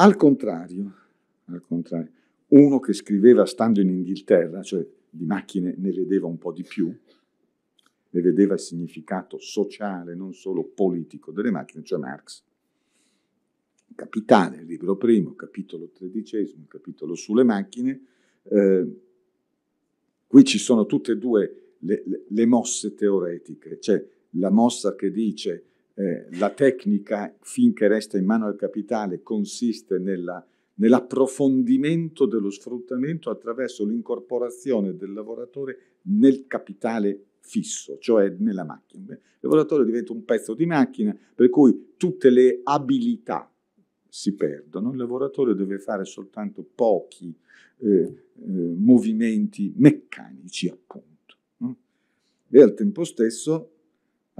Al contrario, al contrario, uno che scriveva stando in Inghilterra, cioè di macchine ne vedeva un po' di più, ne vedeva il significato sociale, non solo politico delle macchine, cioè Marx. Capitale, libro primo, capitolo tredicesimo, capitolo sulle macchine. Eh, qui ci sono tutte e due le, le, le mosse teoretiche, cioè la mossa che dice eh, la tecnica, finché resta in mano al capitale, consiste nella, nell'approfondimento dello sfruttamento attraverso l'incorporazione del lavoratore nel capitale fisso, cioè nella macchina. Il lavoratore diventa un pezzo di macchina per cui tutte le abilità si perdono, il lavoratore deve fare soltanto pochi eh, eh, movimenti meccanici, appunto. E al tempo stesso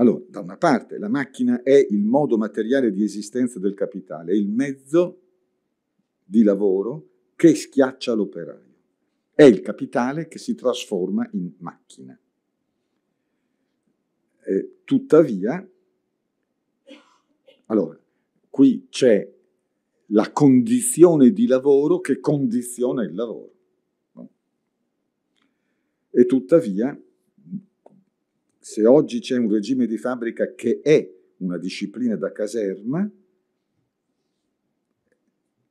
allora, da una parte la macchina è il modo materiale di esistenza del capitale, è il mezzo di lavoro che schiaccia l'operaio. È il capitale che si trasforma in macchina. Eh, tuttavia, allora, qui c'è la condizione di lavoro che condiziona il lavoro. No? E tuttavia se oggi c'è un regime di fabbrica che è una disciplina da caserma,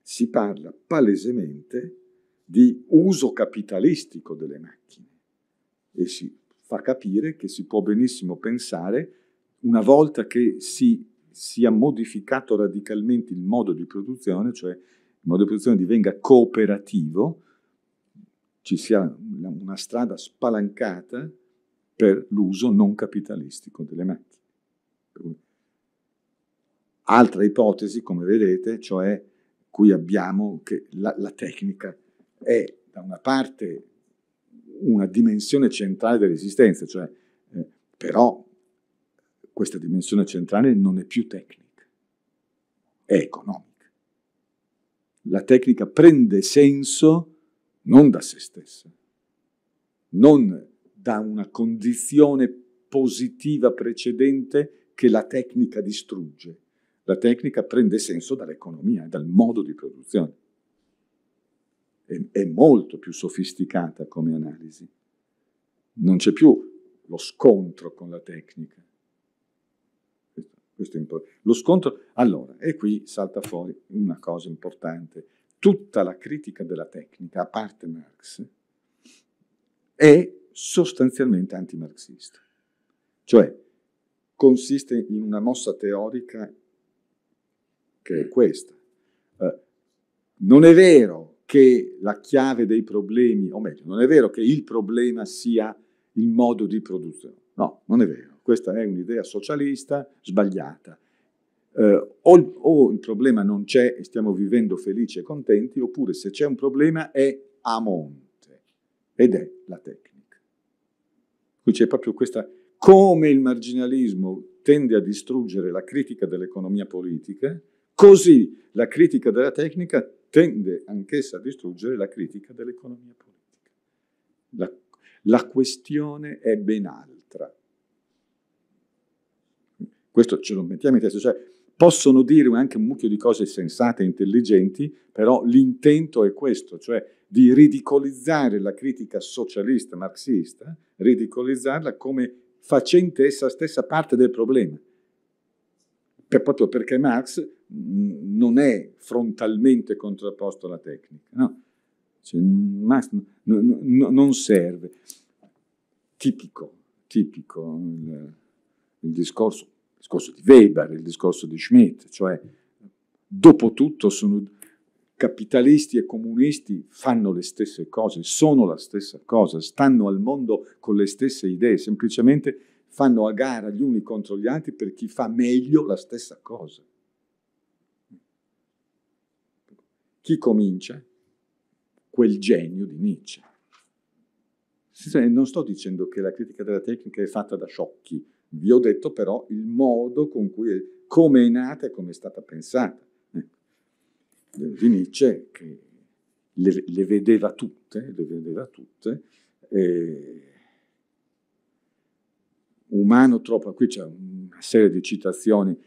si parla palesemente di uso capitalistico delle macchine e si fa capire che si può benissimo pensare, una volta che si sia modificato radicalmente il modo di produzione, cioè il modo di produzione divenga cooperativo, ci sia una strada spalancata per l'uso non capitalistico delle macchine. Altra ipotesi, come vedete, cioè qui abbiamo che la, la tecnica è da una parte una dimensione centrale dell'esistenza, cioè eh, però questa dimensione centrale non è più tecnica, è economica. La tecnica prende senso non da se stessa, non da una condizione positiva precedente che la tecnica distrugge. La tecnica prende senso dall'economia dal modo di produzione. È, è molto più sofisticata come analisi. Non c'è più lo scontro con la tecnica. Questo è importante. Lo scontro, allora, e qui salta fuori una cosa importante. Tutta la critica della tecnica, a parte Marx, è sostanzialmente antimarxista. Cioè, consiste in una mossa teorica che è questa. Eh, non è vero che la chiave dei problemi, o meglio, non è vero che il problema sia il modo di produzione. No, non è vero. Questa è un'idea socialista sbagliata. Eh, o, o il problema non c'è e stiamo vivendo felici e contenti, oppure se c'è un problema è a monte ed è la tecnica. Qui c'è proprio questa, come il marginalismo tende a distruggere la critica dell'economia politica, così la critica della tecnica tende anch'essa a distruggere la critica dell'economia politica. La, la questione è ben altra. Questo ce lo mettiamo in testa, cioè possono dire anche un mucchio di cose sensate e intelligenti, però l'intento è questo, cioè di ridicolizzare la critica socialista marxista ridicolizzarla come facente essa stessa parte del problema. Per, proprio perché Marx mm, non è frontalmente contrapposto alla tecnica. No? Cioè, Marx non serve. Tipico, tipico il, il, discorso, il discorso di Weber, il discorso di Schmidt, cioè dopo tutto sono capitalisti e comunisti fanno le stesse cose, sono la stessa cosa, stanno al mondo con le stesse idee, semplicemente fanno a gara gli uni contro gli altri per chi fa meglio la stessa cosa. Chi comincia? Quel genio di Nietzsche. Non sto dicendo che la critica della tecnica è fatta da sciocchi, vi ho detto però il modo con cui è, come è nata e come è stata pensata di Nietzsche che le, le vedeva tutte, le vedeva tutte, eh, umano troppo, qui c'è una serie di citazioni,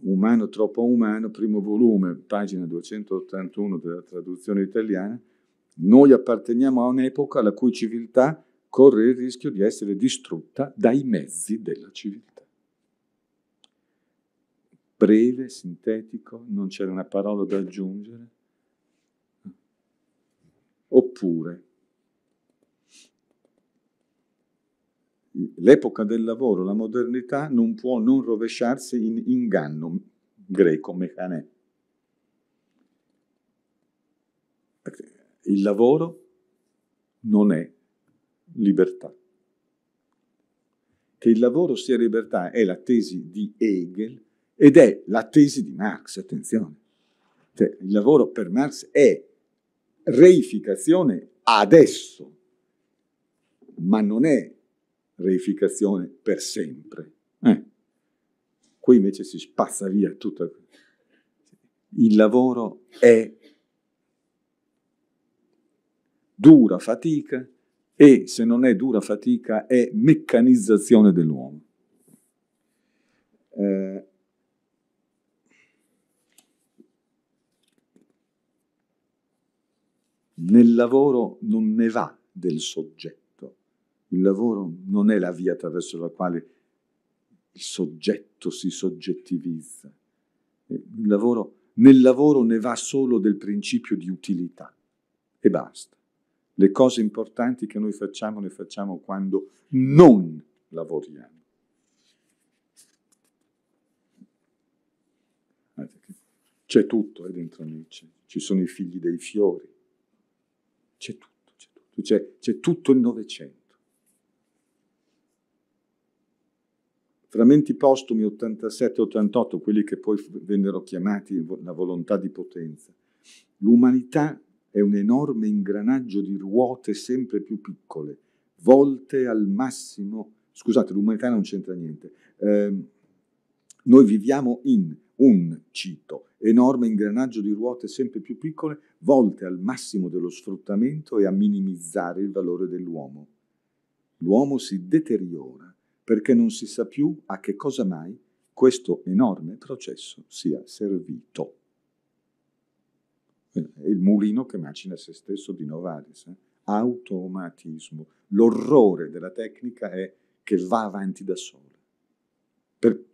umano troppo umano, primo volume, pagina 281 della traduzione italiana, noi apparteniamo a un'epoca la cui civiltà corre il rischio di essere distrutta dai mezzi della civiltà breve, sintetico, non c'era una parola da aggiungere. Oppure, l'epoca del lavoro, la modernità, non può non rovesciarsi in inganno greco, mecanè. Il lavoro non è libertà. Che il lavoro sia libertà è la tesi di Hegel ed è la tesi di Marx, attenzione. Cioè, il lavoro per Marx è reificazione adesso, ma non è reificazione per sempre. Eh. Qui invece si spazza via tutto. Il lavoro è dura fatica e se non è dura fatica è meccanizzazione dell'uomo. Eh, Nel lavoro non ne va del soggetto. Il lavoro non è la via attraverso la quale il soggetto si soggettivizza. Eh, il lavoro, nel lavoro ne va solo del principio di utilità e basta. Le cose importanti che noi facciamo le facciamo quando non lavoriamo. C'è tutto eh, dentro Nietzsche, ci sono i figli dei fiori, c'è tutto, c'è tutto, c'è, c'è tutto il Novecento. Frammenti postumi 87-88, quelli che poi vennero chiamati la volontà di potenza. L'umanità è un enorme ingranaggio di ruote sempre più piccole, volte al massimo. Scusate, l'umanità non c'entra niente. Eh, noi viviamo in un, cito, enorme ingranaggio di ruote sempre più piccole volte al massimo dello sfruttamento e a minimizzare il valore dell'uomo. L'uomo si deteriora perché non si sa più a che cosa mai questo enorme processo sia servito. Eh, è il mulino che macina se stesso di Novalis. Eh? Automatismo. L'orrore della tecnica è che va avanti da sola. Per,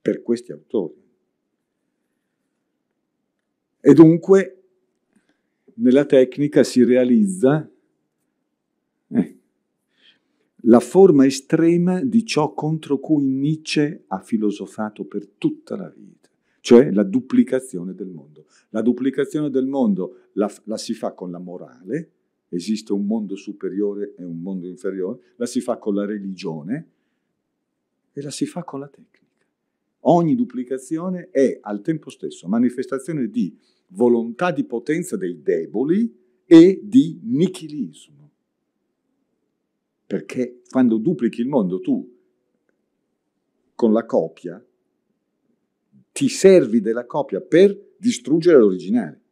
per questi autori e dunque nella tecnica si realizza eh, la forma estrema di ciò contro cui Nietzsche ha filosofato per tutta la vita, cioè la duplicazione del mondo. La duplicazione del mondo la, la si fa con la morale, esiste un mondo superiore e un mondo inferiore, la si fa con la religione e la si fa con la tecnica. Ogni duplicazione è al tempo stesso manifestazione di volontà di potenza dei deboli e di nichilismo. Perché quando duplichi il mondo tu con la copia ti servi della copia per distruggere l'originale.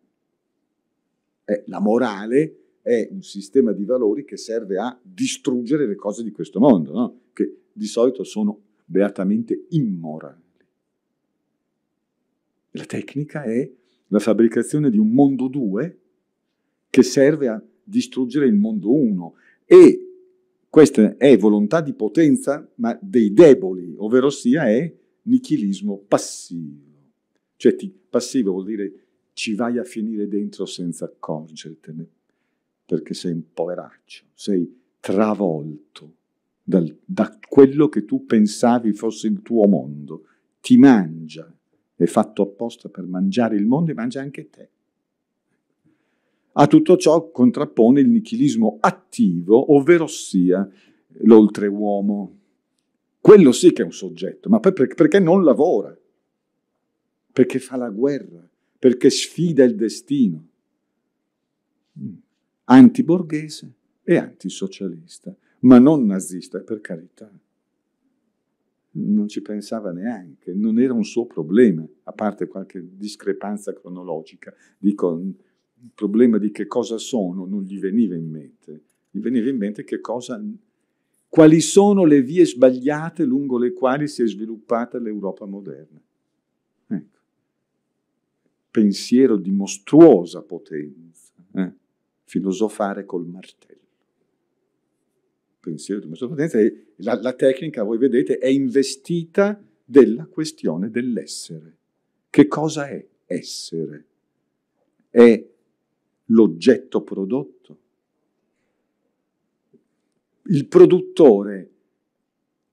Eh, la morale è un sistema di valori che serve a distruggere le cose di questo mondo, no? che di solito sono beatamente immorali. La tecnica è la fabbricazione di un mondo 2 che serve a distruggere il mondo 1 e questa è volontà di potenza ma dei deboli, ovvero sia è nichilismo passivo. Cioè ti, passivo vuol dire ci vai a finire dentro senza accorgertene, perché sei un poveraccio, sei travolto dal, da quello che tu pensavi fosse il tuo mondo, ti mangia è fatto apposta per mangiare il mondo e mangia anche te. A tutto ciò contrappone il nichilismo attivo, ovvero sia l'oltreuomo. Quello sì che è un soggetto, ma perché non lavora, perché fa la guerra, perché sfida il destino. Mm. Antiborghese e antisocialista, ma non nazista, per carità non ci pensava neanche, non era un suo problema, a parte qualche discrepanza cronologica. Dico, il problema di che cosa sono non gli veniva in mente, gli veniva in mente che cosa, quali sono le vie sbagliate lungo le quali si è sviluppata l'Europa moderna. Ecco. Pensiero di mostruosa potenza, eh? filosofare col martello pensiero di Masopatenza, la, la tecnica, voi vedete, è investita della questione dell'essere. Che cosa è essere? È l'oggetto prodotto? Il produttore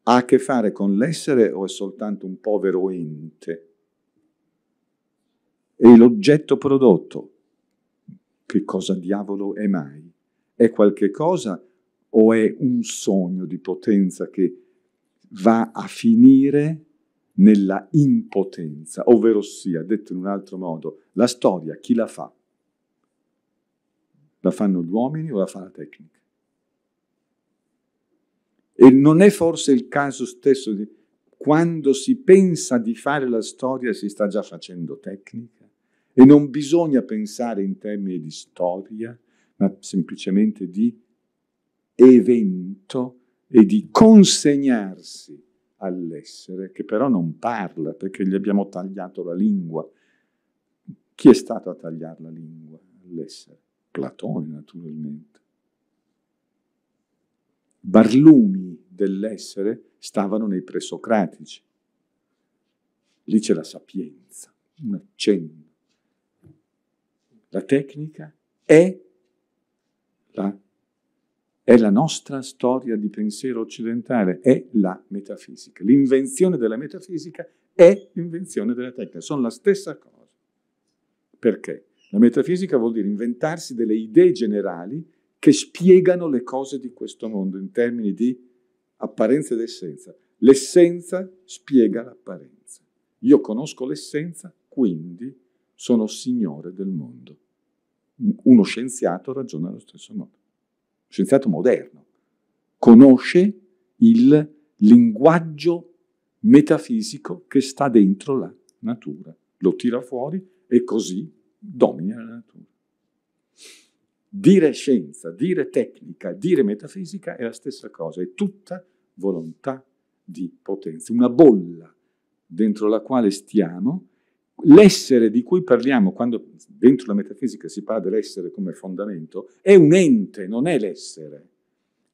ha a che fare con l'essere o è soltanto un povero ente? E l'oggetto prodotto, che cosa diavolo è mai? È qualche cosa o è un sogno di potenza che va a finire nella impotenza, ovvero sia, detto in un altro modo, la storia chi la fa? La fanno gli uomini o la fa la tecnica? E non è forse il caso stesso di quando si pensa di fare la storia si sta già facendo tecnica e non bisogna pensare in termini di storia, ma semplicemente di evento e di consegnarsi all'essere, che però non parla perché gli abbiamo tagliato la lingua. Chi è stato a tagliare la lingua all'essere? Platone, naturalmente. Barlumi dell'essere stavano nei presocratici. Lì c'è la sapienza, un accenno. La tecnica è la è la nostra storia di pensiero occidentale, è la metafisica. L'invenzione della metafisica è l'invenzione della tecnica, sono la stessa cosa. Perché? La metafisica vuol dire inventarsi delle idee generali che spiegano le cose di questo mondo in termini di apparenza ed essenza. L'essenza spiega l'apparenza. Io conosco l'essenza, quindi sono signore del mondo. Uno scienziato ragiona allo stesso modo scienziato moderno, conosce il linguaggio metafisico che sta dentro la natura, lo tira fuori e così domina la natura. Dire scienza, dire tecnica, dire metafisica è la stessa cosa, è tutta volontà di potenza, una bolla dentro la quale stiamo l'essere di cui parliamo quando dentro la metafisica si parla dell'essere come fondamento è un ente, non è l'essere.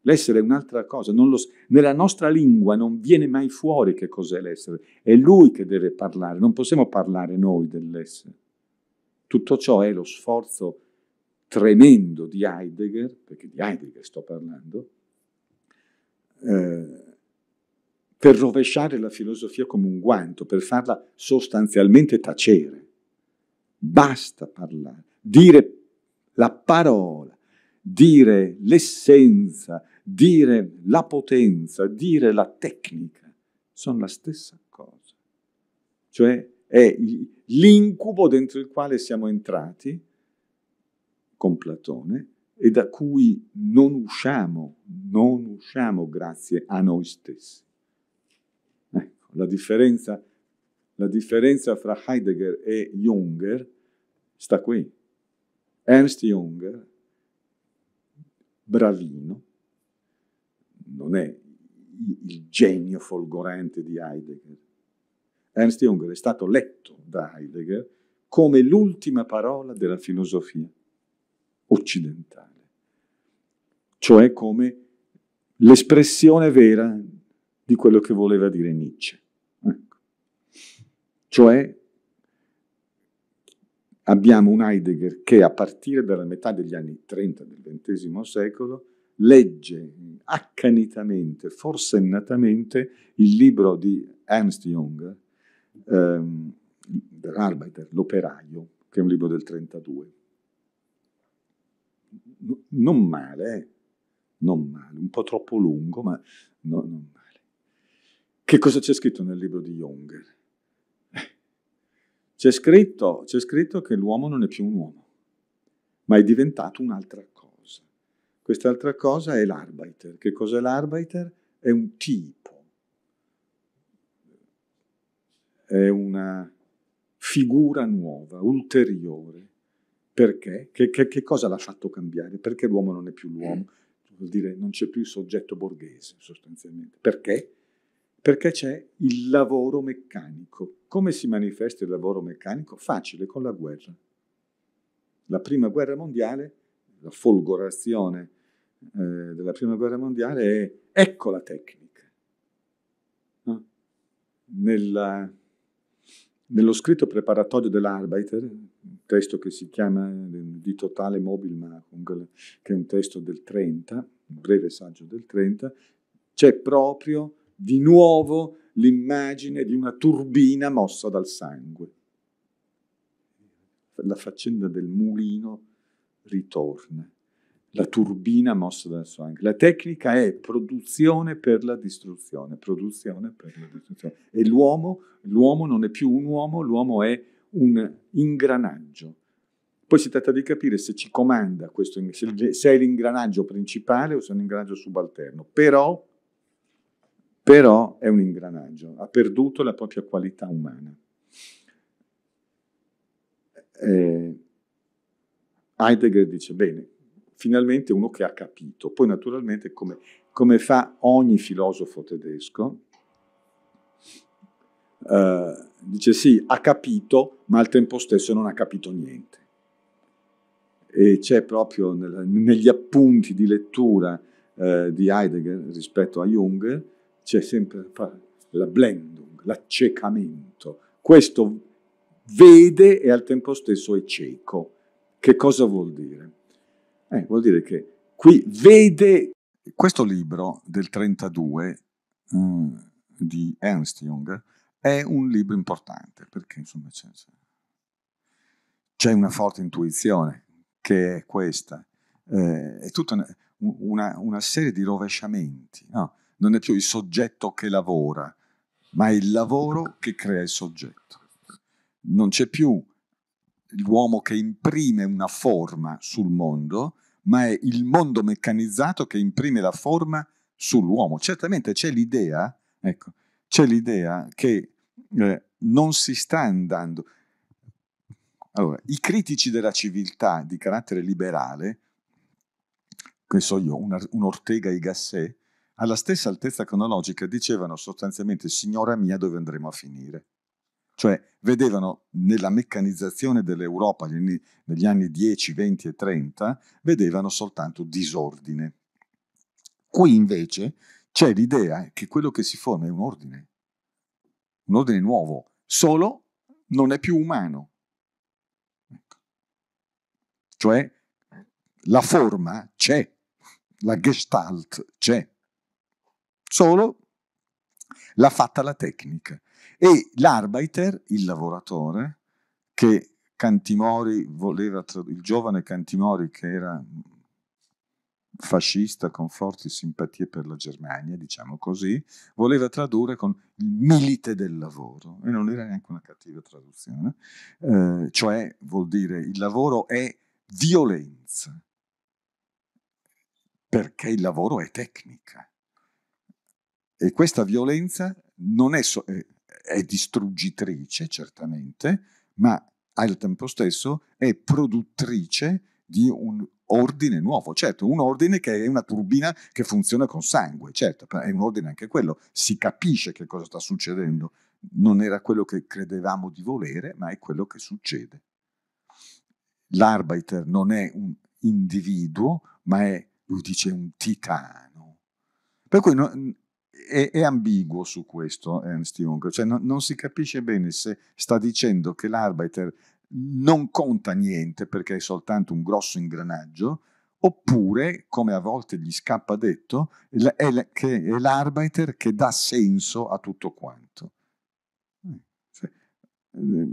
L'essere è un'altra cosa, lo, nella nostra lingua non viene mai fuori che cos'è l'essere, è lui che deve parlare, non possiamo parlare noi dell'essere. Tutto ciò è lo sforzo tremendo di Heidegger, perché di Heidegger sto parlando, eh, per rovesciare la filosofia come un guanto, per farla sostanzialmente tacere. Basta parlare, dire la parola, dire l'essenza, dire la potenza, dire la tecnica, sono la stessa cosa. Cioè è l'incubo dentro il quale siamo entrati con Platone e da cui non usciamo, non usciamo grazie a noi stessi. La differenza, la differenza fra Heidegger e Junger sta qui. Ernst Junger, bravino, non è il genio folgorante di Heidegger. Ernst Junger è stato letto da Heidegger come l'ultima parola della filosofia occidentale, cioè come l'espressione vera di quello che voleva dire Nietzsche. Ecco. Cioè abbiamo un Heidegger che a partire dalla metà degli anni 30 del XX secolo legge accanitamente, forsennatamente, il libro di Ernst Jung, ehm, Arbeiter, L'operaio, che è un libro del 32. No, non male, eh? non male, un po' troppo lungo, ma no, non male. Che cosa c'è scritto nel libro di Jung? C'è scritto, c'è scritto che l'uomo non è più un uomo, ma è diventato un'altra cosa. Quest'altra cosa è l'arbiter. Che cos'è l'arbiter? È un tipo, è una figura nuova, ulteriore. Perché? Che, che, che cosa l'ha fatto cambiare? Perché l'uomo non è più l'uomo? Vuol dire non c'è più il soggetto borghese, sostanzialmente. Perché? perché c'è il lavoro meccanico. Come si manifesta il lavoro meccanico? Facile, con la guerra. La prima guerra mondiale, la folgorazione eh, della prima guerra mondiale è ecco la tecnica. No? Nella, nello scritto preparatorio dell'Arbeiter, un testo che si chiama Di totale Mobilmachung, che è un testo del 30, un breve saggio del 30, c'è proprio di nuovo l'immagine di una turbina mossa dal sangue. La faccenda del mulino ritorna, la turbina mossa dal sangue. La tecnica è produzione per la distruzione, produzione per la distruzione. E l'uomo, l'uomo non è più un uomo, l'uomo è un ingranaggio. Poi si tratta di capire se ci comanda questo, se è l'ingranaggio principale o se è un ingranaggio subalterno. Però però è un ingranaggio, ha perduto la propria qualità umana. Eh, Heidegger dice, bene, finalmente uno che ha capito, poi naturalmente come, come fa ogni filosofo tedesco, eh, dice sì, ha capito, ma al tempo stesso non ha capito niente. E c'è proprio nel, negli appunti di lettura eh, di Heidegger rispetto a Jung, c'è sempre la blending, l'accecamento. Questo vede e al tempo stesso è cieco. Che cosa vuol dire? Eh, vuol dire che qui vede... Questo libro del 32 mh, mm, di Ernst Jung è un libro importante perché insomma c'è, c'è una forte intuizione che è questa. Eh, è tutta una, una, una serie di rovesciamenti. No? non è più il soggetto che lavora, ma è il lavoro che crea il soggetto. Non c'è più l'uomo che imprime una forma sul mondo, ma è il mondo meccanizzato che imprime la forma sull'uomo. Certamente c'è l'idea, ecco, c'è l'idea che eh, non si sta andando. Allora, i critici della civiltà di carattere liberale, che so io, un, un Ortega e Gasset, alla stessa altezza cronologica dicevano sostanzialmente signora mia dove andremo a finire. Cioè vedevano nella meccanizzazione dell'Europa negli anni 10, 20 e 30, vedevano soltanto disordine. Qui invece c'è l'idea che quello che si forma è un ordine, un ordine nuovo, solo non è più umano. Ecco. Cioè la forma c'è, la gestalt c'è solo l'ha fatta la tecnica. E l'arbiter, il lavoratore, che Cantimori voleva, il giovane Cantimori che era fascista con forti simpatie per la Germania, diciamo così, voleva tradurre con il milite del lavoro, e non era neanche una cattiva traduzione, eh, cioè vuol dire il lavoro è violenza, perché il lavoro è tecnica. E questa violenza non è, so- eh, è distruggitrice, certamente, ma al tempo stesso è produttrice di un ordine nuovo, certo, un ordine che è una turbina che funziona con sangue, certo, è un ordine anche quello, si capisce che cosa sta succedendo, non era quello che credevamo di volere, ma è quello che succede. L'arbiter non è un individuo, ma è, lui dice, un titano. Per cui no, è, è, ambiguo su questo Ernst Jung, cioè no, non si capisce bene se sta dicendo che l'arbiter non conta niente perché è soltanto un grosso ingranaggio, oppure, come a volte gli scappa detto, è, l'arbiter che dà senso a tutto quanto. Eh, cioè, eh,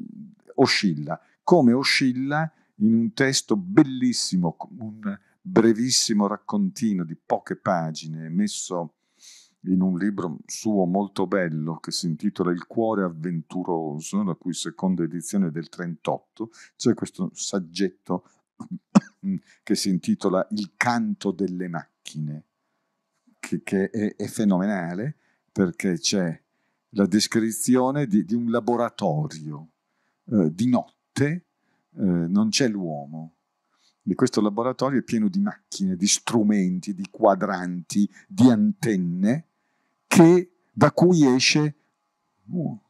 oscilla, come oscilla in un testo bellissimo, un brevissimo raccontino di poche pagine messo in un libro suo molto bello che si intitola Il cuore avventuroso, la cui seconda edizione è del 38, c'è questo saggetto che si intitola Il canto delle macchine, che, che è, è, fenomenale perché c'è la descrizione di, di un laboratorio eh, di notte, eh, non c'è l'uomo, E questo laboratorio è pieno di macchine, di strumenti, di quadranti, di antenne che, da cui esce uh,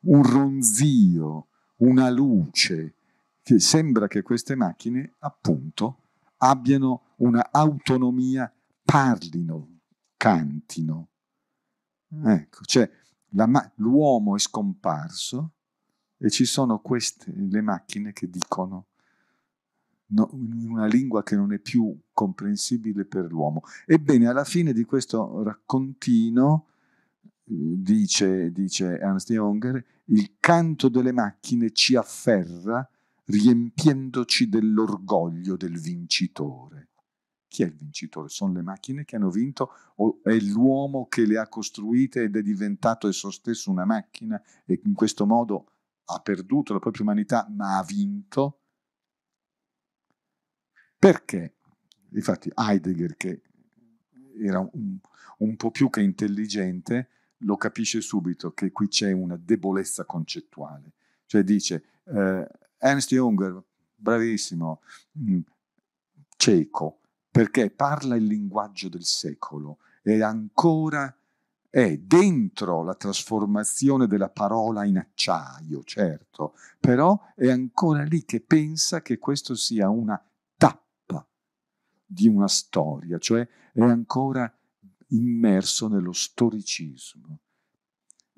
un ronzio, una luce, che sembra che queste macchine appunto abbiano una autonomia, parlino, cantino. Ecco, cioè ma- l'uomo è scomparso e ci sono queste, le macchine che dicono no, in una lingua che non è più comprensibile per l'uomo. Ebbene, alla fine di questo raccontino dice, dice Ernst Junger, il canto delle macchine ci afferra riempiendoci dell'orgoglio del vincitore. Chi è il vincitore? Sono le macchine che hanno vinto o è l'uomo che le ha costruite ed è diventato esso stesso una macchina e in questo modo ha perduto la propria umanità ma ha vinto? Perché? Infatti Heidegger, che era un, un po' più che intelligente, lo capisce subito che qui c'è una debolezza concettuale. Cioè dice, eh, Ernst Junger, bravissimo, mh, mm, cieco, perché parla il linguaggio del secolo e ancora è dentro la trasformazione della parola in acciaio, certo, però è ancora lì che pensa che questo sia una tappa di una storia, cioè è ancora immerso nello storicismo.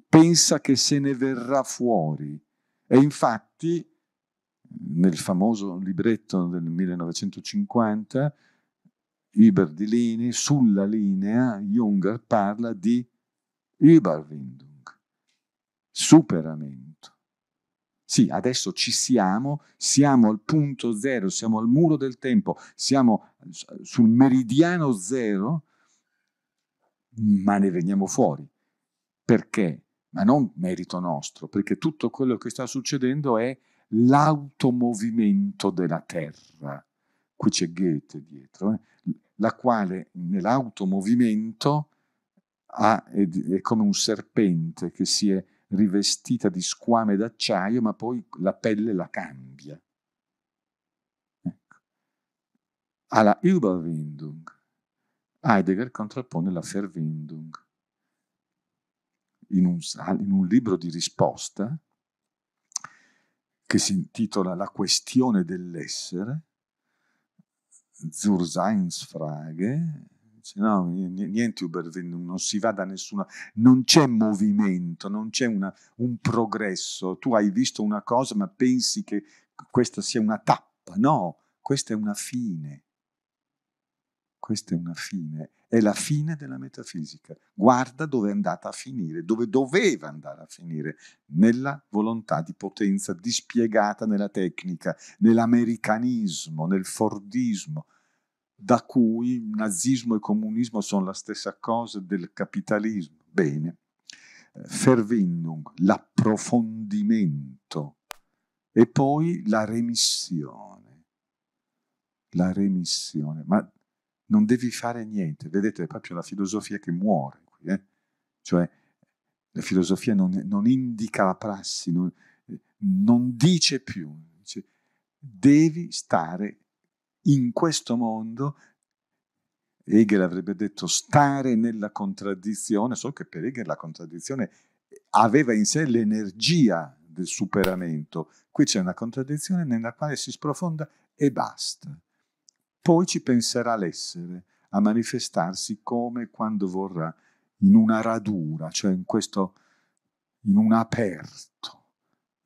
Pensa che se ne verrà fuori. E infatti, nel famoso libretto del 1950, di Iberdilini, sulla linea, Junger parla di Überwindung, superamento. Sì, adesso ci siamo, siamo al punto zero, siamo al muro del tempo, siamo sul meridiano zero ma ne veniamo fuori. Perché? Ma non merito nostro, perché tutto quello che sta succedendo è l'automovimento della terra. Qui c'è Goethe dietro, eh? la quale nell'automovimento ha, è, è come un serpente che si è rivestita di squame d'acciaio, ma poi la pelle la cambia. Ecco. Alla Überwindung, Heidegger contrappone la Verwendung in un, in un libro di risposta che si intitola La questione dell'essere, Zur Seinsfrage, dice no, niente Überwindung, non si va da nessuna, non c'è movimento, non c'è una, un progresso, tu hai visto una cosa ma pensi che questa sia una tappa, no, questa è una fine, questa è una fine, è la fine della metafisica. Guarda dove è andata a finire, dove doveva andare a finire, nella volontà di potenza dispiegata nella tecnica, nell'americanismo, nel fordismo, da cui nazismo e comunismo sono la stessa cosa del capitalismo. Bene, Fervinnung, l'approfondimento e poi la remissione la remissione. Ma non devi fare niente. Vedete, è proprio la filosofia che muore qui. Eh? Cioè, la filosofia non, non indica la prassi, non, non dice più. Dice, devi stare in questo mondo. Hegel avrebbe detto stare nella contraddizione, so che per Hegel la contraddizione aveva in sé l'energia del superamento. Qui c'è una contraddizione nella quale si sprofonda e basta. Poi ci penserà l'essere a manifestarsi come e quando vorrà, in una radura, cioè in questo, in un aperto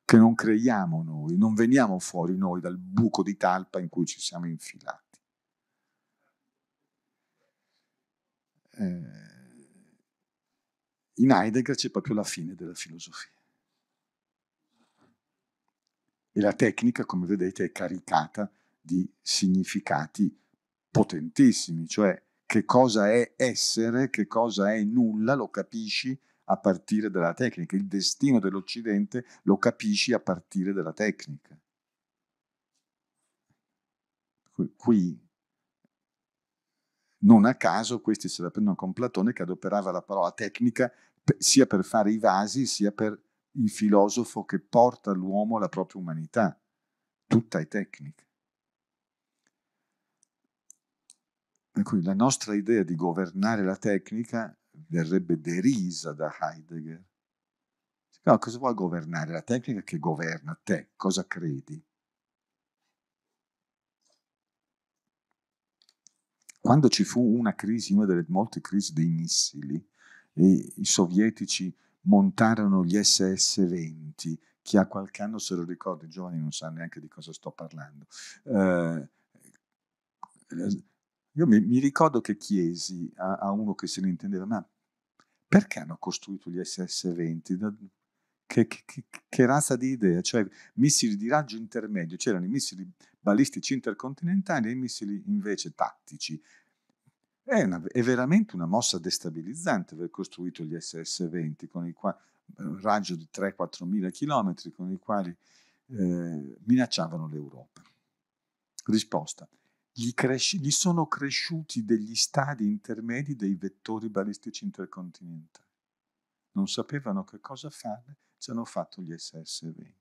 che non creiamo noi, non veniamo fuori noi dal buco di talpa in cui ci siamo infilati. Eh, in Heidegger c'è proprio la fine della filosofia. E la tecnica, come vedete, è caricata di significati potentissimi, cioè che cosa è essere, che cosa è nulla, lo capisci a partire dalla tecnica, il destino dell'Occidente lo capisci a partire dalla tecnica. Qui, non a caso, questi se la prendono con Platone che adoperava la parola tecnica sia per fare i vasi, sia per il filosofo che porta l'uomo alla propria umanità. Tutta è tecnica. Per cui la nostra idea di governare la tecnica verrebbe derisa da Heidegger. No, cosa vuoi governare? La tecnica che governa te, cosa credi? Quando ci fu una crisi, una delle molte crisi dei missili, e i sovietici montarono gli SS-20, chi ha qualche anno se lo ricorda, i giovani non sanno neanche di cosa sto parlando. Eh, io mi, mi ricordo che chiesi a, a, uno che se ne intendeva, ma perché hanno costruito gli SS-20? Da, che, che, che, che, razza di idea? Cioè, missili di raggio intermedio, c'erano i missili balistici intercontinentali e i missili invece tattici. È, una, è, veramente una mossa destabilizzante aver costruito gli SS-20 con il quale, eh, un raggio di 3-4 mila chilometri con i quali eh, minacciavano l'Europa. Risposta gli, cresci, gli sono cresciuti degli stadi intermedi dei vettori balistici intercontinentali. Non sapevano che cosa fare, ci hanno fatto gli SS-20.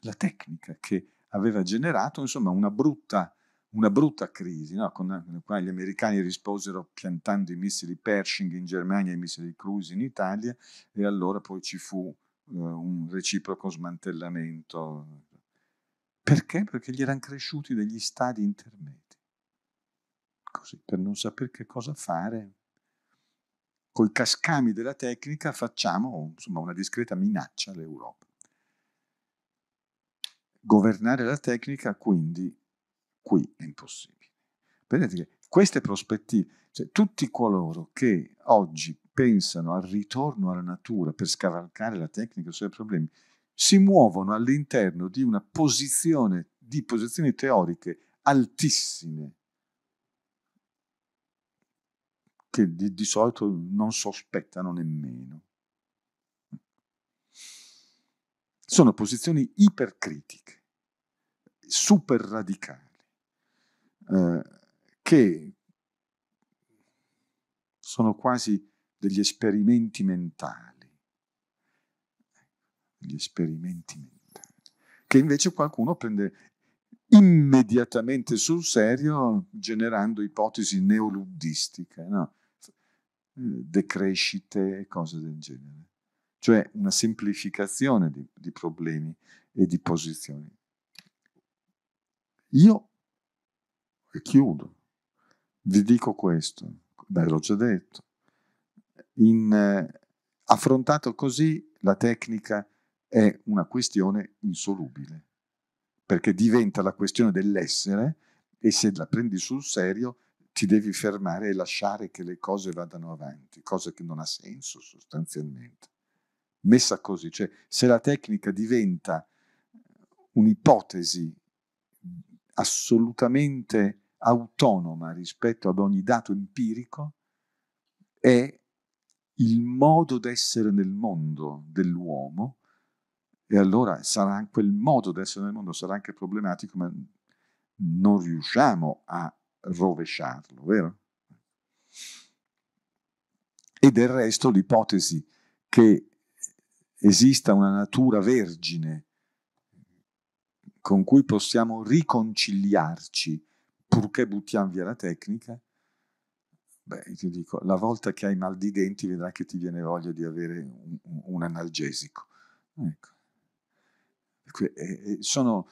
La tecnica che aveva generato insomma, una, brutta, una brutta crisi, no? con la eh, quale gli americani risposero piantando i missili Pershing in Germania e i missili Cruise in Italia e allora poi ci fu eh, un reciproco smantellamento perché? Perché gli erano cresciuti degli stadi intermedi, così, per non sapere che cosa fare. col cascami della tecnica facciamo insomma, una discreta minaccia all'Europa. Governare la tecnica quindi qui è impossibile. Vedete che queste prospettive, cioè tutti coloro che oggi pensano al ritorno alla natura per scavalcare la tecnica e i suoi problemi, si muovono all'interno di una posizione, di posizioni teoriche altissime, che di, di solito non sospettano nemmeno. Sono posizioni ipercritiche, super radicali, eh, che sono quasi degli esperimenti mentali gli esperimenti mentali, che invece qualcuno prende immediatamente sul serio generando ipotesi neoluddistiche, no? Eh, decrescite e cose del genere. Cioè una semplificazione di, di problemi e di posizioni. Io, e chiudo, vi dico questo, beh l'ho già detto, in, eh, affrontato così la tecnica è una questione insolubile, perché diventa la questione dell'essere e se la prendi sul serio ti devi fermare e lasciare che le cose vadano avanti, cosa che non ha senso sostanzialmente. Messa così, cioè se la tecnica diventa un'ipotesi assolutamente autonoma rispetto ad ogni dato empirico, è il modo d'essere nel mondo dell'uomo e allora sarà quel modo di essere nel mondo sarà anche problematico, ma non riusciamo a rovesciarlo, vero? E del resto l'ipotesi che esista una natura vergine con cui possiamo riconciliarci purché buttiamo via la tecnica, beh, ti dico, la volta che hai mal di denti vedrai che ti viene voglia di avere un, un analgesico. Ecco. Eh, sono,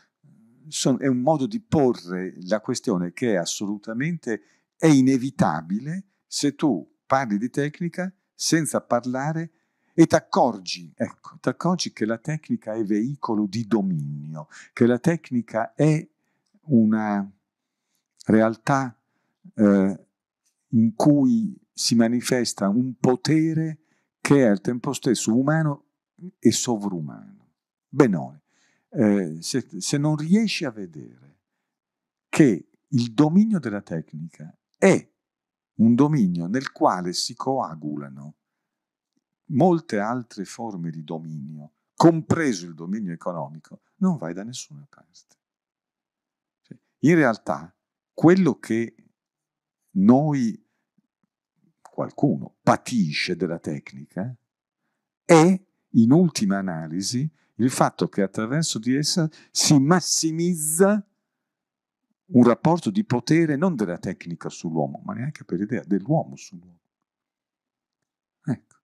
sono, è un modo di porre la questione che è assolutamente è inevitabile se tu parli di tecnica senza parlare e ti accorgi, ecco, ti accorgi che la tecnica è veicolo di dominio, che la tecnica è una realtà eh, in cui si manifesta un potere che è al tempo stesso umano e sovrumano. Benone. Eh, se, se non riesci a vedere che il dominio della tecnica è un dominio nel quale si coagulano molte altre forme di dominio, compreso il dominio economico, non vai da nessuna parte. Cioè, in realtà, quello che noi, qualcuno, patisce della tecnica è, in ultima analisi, il fatto che attraverso di essa si massimizza un rapporto di potere non della tecnica sull'uomo, ma neanche per idea, dell'uomo sull'uomo. Ecco,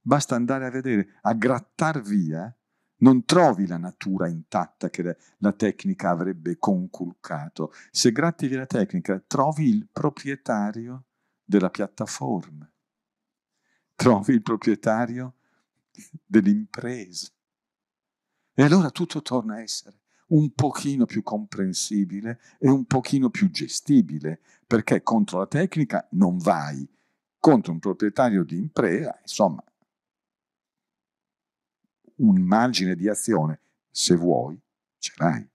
basta andare a vedere, a grattar via, non trovi la natura intatta che la tecnica avrebbe conculcato. Se gratti via la tecnica, trovi il proprietario della piattaforma, trovi il proprietario dell'impresa, e allora tutto torna a essere un pochino più comprensibile e un pochino più gestibile, perché contro la tecnica non vai, contro un proprietario di impresa, insomma, un margine di azione, se vuoi, ce l'hai.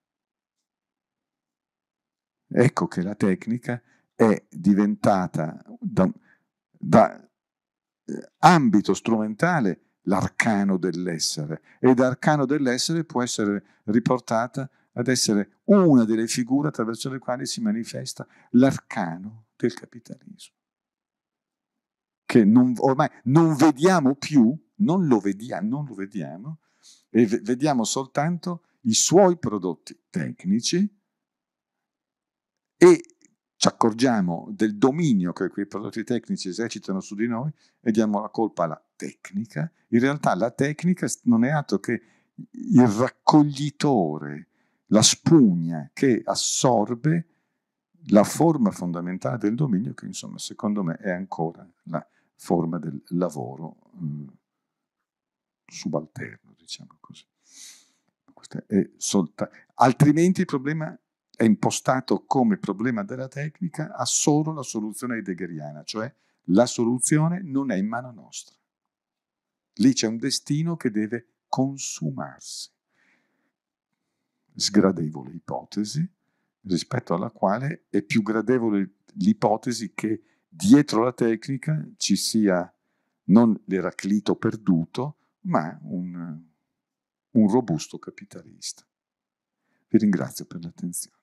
Ecco che la tecnica è diventata da, da eh, ambito strumentale l'arcano dell'essere ed arcano dell'essere può essere riportata ad essere una delle figure attraverso le quali si manifesta l'arcano del capitalismo. Che non, ormai non vediamo più, non lo, vediamo, non lo vediamo, e vediamo soltanto i suoi prodotti tecnici e ci accorgiamo del dominio che quei prodotti tecnici esercitano su di noi e diamo la colpa alla tecnica. In realtà la tecnica non è altro che il raccoglitore, la spugna che assorbe la forma fondamentale del dominio che insomma secondo me è ancora la forma del lavoro mh, eh, subalterno, diciamo così. Solta- Altrimenti il problema è impostato come problema della tecnica, ha solo la soluzione heideggeriana, cioè la soluzione non è in mano nostra. Lì c'è un destino che deve consumarsi. Sgradevole ipotesi, rispetto alla quale è più gradevole l'ipotesi che dietro la tecnica ci sia non l'eraclito perduto, ma un, un robusto capitalista. Vi ringrazio per l'attenzione.